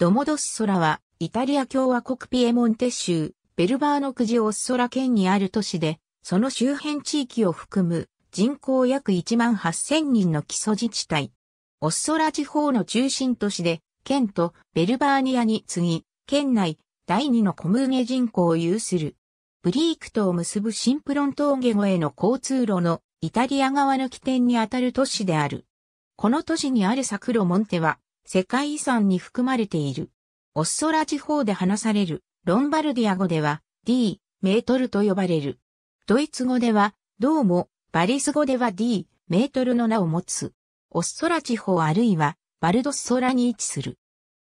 ドモドッソラは、イタリア共和国ピエモンテ州、ベルバーノクジオッソラ県にある都市で、その周辺地域を含む人口約1万8000人の基礎自治体。オッソラ地方の中心都市で、県とベルバーニアに次ぎ、県内第2のコムゲ人口を有する。ブリークとを結ぶシンプロン峠越えの交通路のイタリア側の起点にあたる都市である。この都市にあるサクロモンテは世界遺産に含まれている。オッソラ地方で話されるロンバルディア語では D メートルと呼ばれる。ドイツ語ではどうもバリス語では D メートルの名を持つ。オッソラ地方あるいはバルドッソラに位置する。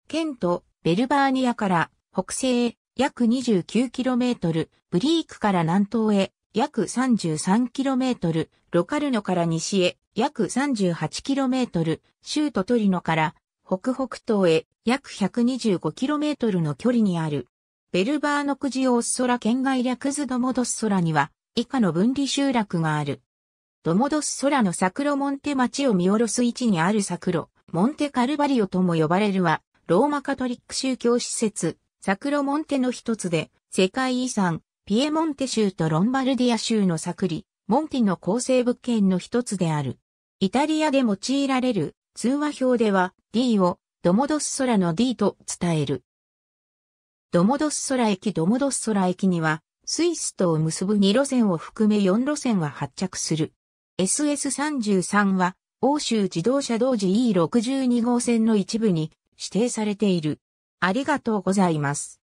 県とベルバーニアから北西へ約 29km、ブリークから南東へ約 33km、ロカルノから西へ約 38km、シュートトリノから北北東へ約 125km の距離にある、ベルバーノクジオッソラ県外略図ドモドッソラには、以下の分離集落がある。ドモドッソラの桜モンテ町を見下ろす位置にある桜、モンテカルバリオとも呼ばれるは、ローマカトリック宗教施設、桜モンテの一つで、世界遺産、ピエモンテ州とロンバルディア州のサクリ、モンティの構成物件の一つである。イタリアで用いられる通話表では、D をドモドス空の D と伝える。ドモドス空駅ドモドス空駅には、スイスとを結ぶ2路線を含め4路線は発着する。SS33 は、欧州自動車同時 E62 号線の一部に指定されている。ありがとうございます。